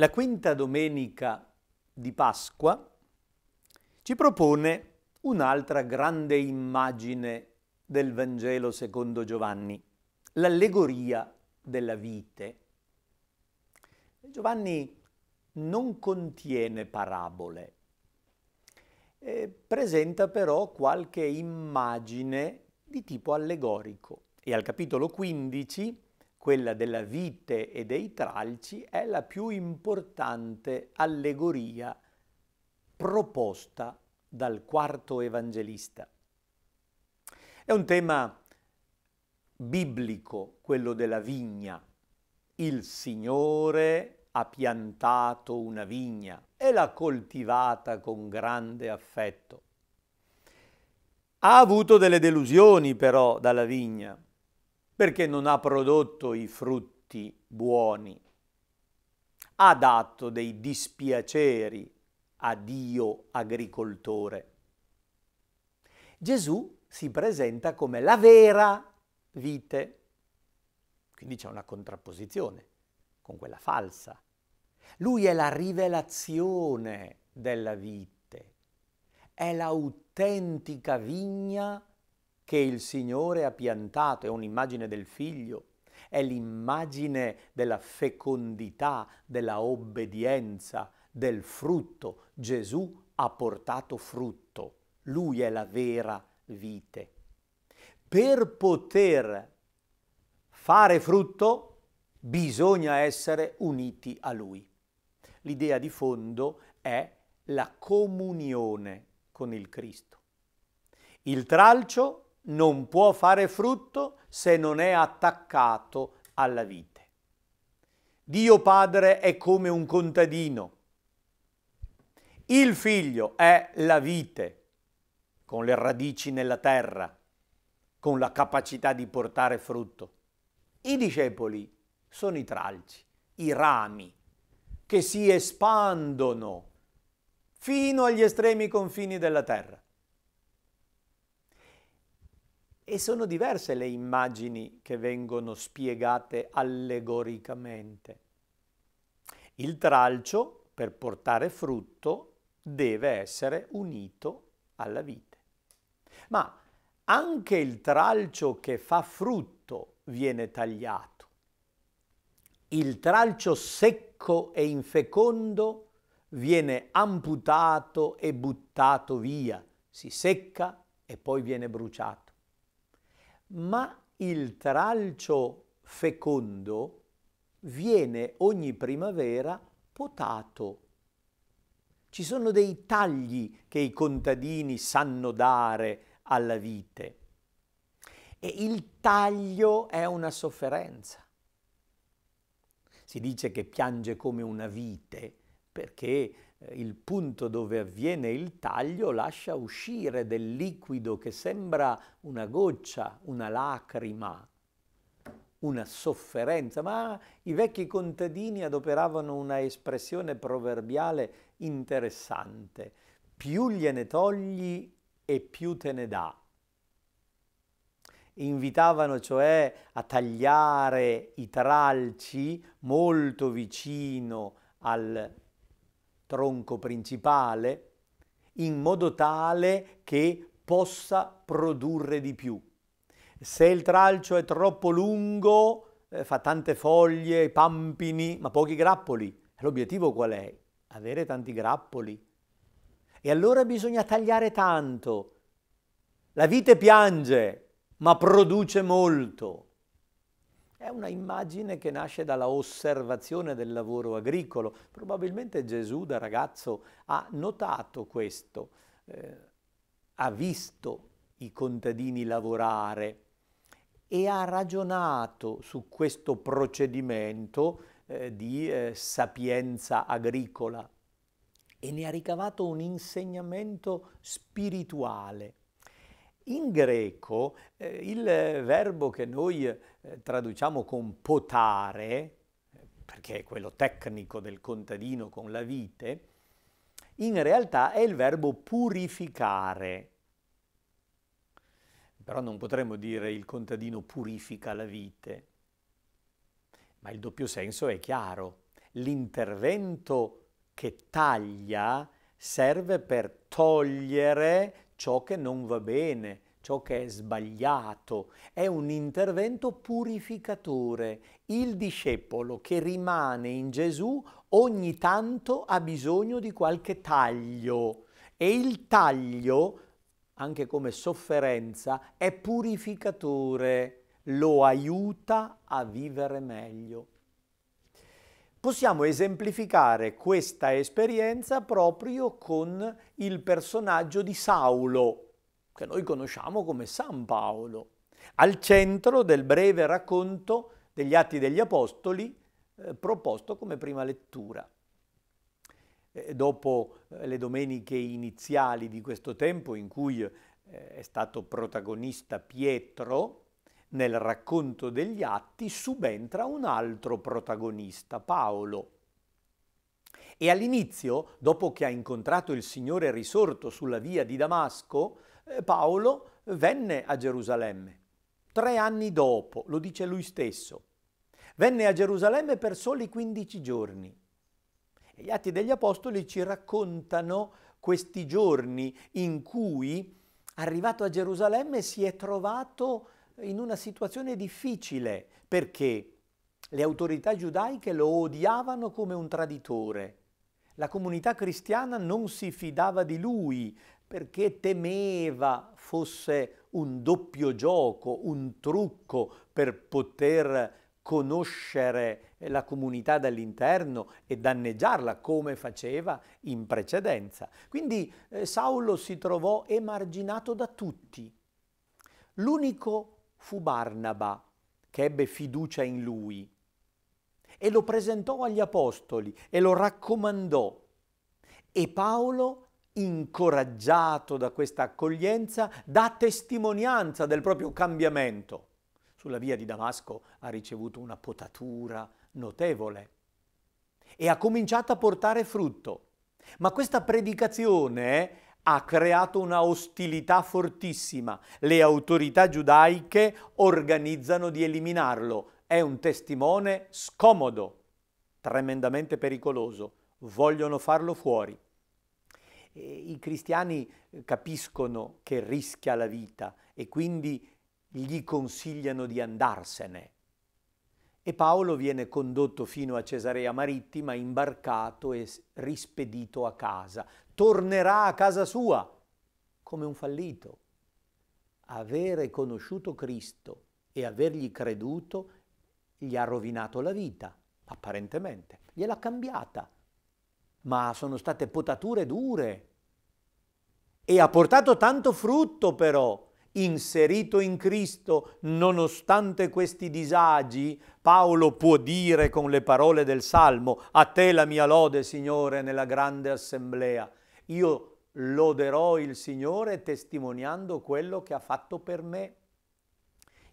La quinta domenica di Pasqua ci propone un'altra grande immagine del Vangelo secondo Giovanni, l'allegoria della vite. Giovanni non contiene parabole, eh, presenta però qualche immagine di tipo allegorico e al capitolo 15 quella della vite e dei tralci, è la più importante allegoria proposta dal quarto evangelista. È un tema biblico quello della vigna. Il Signore ha piantato una vigna e l'ha coltivata con grande affetto. Ha avuto delle delusioni però dalla vigna perché non ha prodotto i frutti buoni, ha dato dei dispiaceri a Dio agricoltore. Gesù si presenta come la vera vite, quindi c'è una contrapposizione con quella falsa. Lui è la rivelazione della vite, è l'autentica vigna che il Signore ha piantato, è un'immagine del figlio, è l'immagine della fecondità, della obbedienza, del frutto. Gesù ha portato frutto, lui è la vera vite. Per poter fare frutto bisogna essere uniti a lui. L'idea di fondo è la comunione con il Cristo. Il tralcio non può fare frutto se non è attaccato alla vite. Dio Padre è come un contadino. Il figlio è la vite, con le radici nella terra, con la capacità di portare frutto. I discepoli sono i tralci, i rami, che si espandono fino agli estremi confini della terra. E sono diverse le immagini che vengono spiegate allegoricamente. Il tralcio, per portare frutto, deve essere unito alla vite. Ma anche il tralcio che fa frutto viene tagliato. Il tralcio secco e infecondo viene amputato e buttato via, si secca e poi viene bruciato ma il tralcio fecondo viene ogni primavera potato. Ci sono dei tagli che i contadini sanno dare alla vite e il taglio è una sofferenza. Si dice che piange come una vite perché eh, il punto dove avviene il taglio lascia uscire del liquido che sembra una goccia, una lacrima, una sofferenza, ma i vecchi contadini adoperavano una espressione proverbiale interessante, più gliene togli e più te ne dà. Invitavano cioè a tagliare i tralci molto vicino al tronco principale, in modo tale che possa produrre di più. Se il tralcio è troppo lungo, eh, fa tante foglie, pampini, ma pochi grappoli. L'obiettivo qual è? Avere tanti grappoli. E allora bisogna tagliare tanto. La vite piange, ma produce molto. È una immagine che nasce dalla osservazione del lavoro agricolo. Probabilmente Gesù da ragazzo ha notato questo, eh, ha visto i contadini lavorare e ha ragionato su questo procedimento eh, di eh, sapienza agricola e ne ha ricavato un insegnamento spirituale. In greco eh, il verbo che noi eh, traduciamo con potare, perché è quello tecnico del contadino con la vite, in realtà è il verbo purificare. Però non potremmo dire il contadino purifica la vite, ma il doppio senso è chiaro. L'intervento che taglia serve per togliere, ciò che non va bene, ciò che è sbagliato. È un intervento purificatore. Il discepolo che rimane in Gesù ogni tanto ha bisogno di qualche taglio e il taglio, anche come sofferenza, è purificatore, lo aiuta a vivere meglio. Possiamo esemplificare questa esperienza proprio con il personaggio di Saulo, che noi conosciamo come San Paolo. Al centro del breve racconto degli Atti degli Apostoli eh, proposto come prima lettura. Eh, dopo eh, le domeniche iniziali di questo tempo in cui eh, è stato protagonista Pietro, nel racconto degli atti subentra un altro protagonista, Paolo. E all'inizio, dopo che ha incontrato il Signore risorto sulla via di Damasco, eh, Paolo venne a Gerusalemme. Tre anni dopo, lo dice lui stesso, venne a Gerusalemme per soli 15 giorni. E gli Atti degli Apostoli ci raccontano questi giorni in cui, arrivato a Gerusalemme, si è trovato in una situazione difficile perché le autorità giudaiche lo odiavano come un traditore. La comunità cristiana non si fidava di lui perché temeva fosse un doppio gioco, un trucco per poter conoscere la comunità dall'interno e danneggiarla come faceva in precedenza. Quindi eh, Saulo si trovò emarginato da tutti. L'unico fu Barnaba che ebbe fiducia in lui e lo presentò agli apostoli e lo raccomandò. E Paolo, incoraggiato da questa accoglienza, dà testimonianza del proprio cambiamento. Sulla via di Damasco ha ricevuto una potatura notevole e ha cominciato a portare frutto. Ma questa predicazione eh, ha creato una ostilità fortissima. Le autorità giudaiche organizzano di eliminarlo. È un testimone scomodo, tremendamente pericoloso. Vogliono farlo fuori. I cristiani capiscono che rischia la vita e quindi gli consigliano di andarsene e Paolo viene condotto fino a Cesarea Marittima, imbarcato e rispedito a casa. Tornerà a casa sua come un fallito. Avere conosciuto Cristo e avergli creduto gli ha rovinato la vita, apparentemente, gliel'ha cambiata, ma sono state potature dure e ha portato tanto frutto però inserito in Cristo, nonostante questi disagi, Paolo può dire con le parole del Salmo, a te la mia lode, Signore, nella grande assemblea. Io loderò il Signore testimoniando quello che ha fatto per me.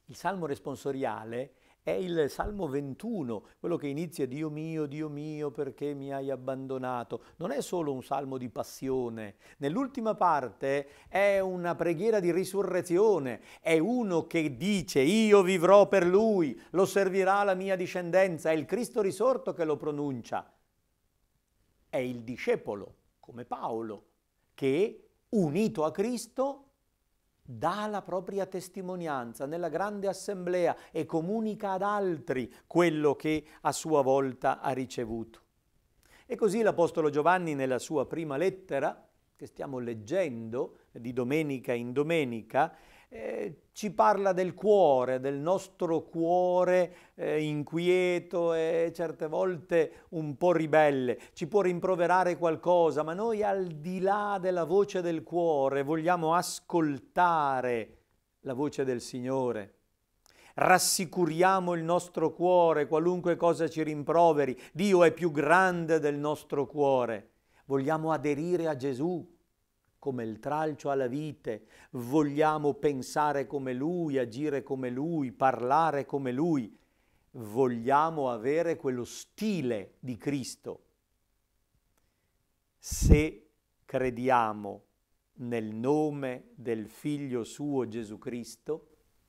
Il Salmo responsoriale è il Salmo 21, quello che inizia Dio mio, Dio mio, perché mi hai abbandonato. Non è solo un salmo di passione. Nell'ultima parte è una preghiera di risurrezione. È uno che dice io vivrò per lui, lo servirà la mia discendenza. È il Cristo risorto che lo pronuncia. È il discepolo, come Paolo, che unito a Cristo dà la propria testimonianza nella grande assemblea e comunica ad altri quello che a sua volta ha ricevuto. E così l'Apostolo Giovanni nella sua prima lettera, che stiamo leggendo di domenica in domenica, eh, ci parla del cuore, del nostro cuore eh, inquieto e certe volte un po' ribelle, ci può rimproverare qualcosa, ma noi al di là della voce del cuore vogliamo ascoltare la voce del Signore. Rassicuriamo il nostro cuore, qualunque cosa ci rimproveri, Dio è più grande del nostro cuore. Vogliamo aderire a Gesù, come il tralcio alla vite, vogliamo pensare come Lui, agire come Lui, parlare come Lui, vogliamo avere quello stile di Cristo. Se crediamo nel nome del Figlio suo Gesù Cristo,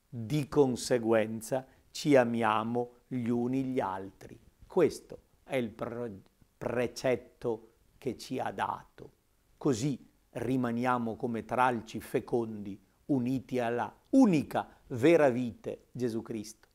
di conseguenza ci amiamo gli uni gli altri. Questo è il precetto che ci ha dato. Così rimaniamo come tralci fecondi uniti alla unica vera vite Gesù Cristo.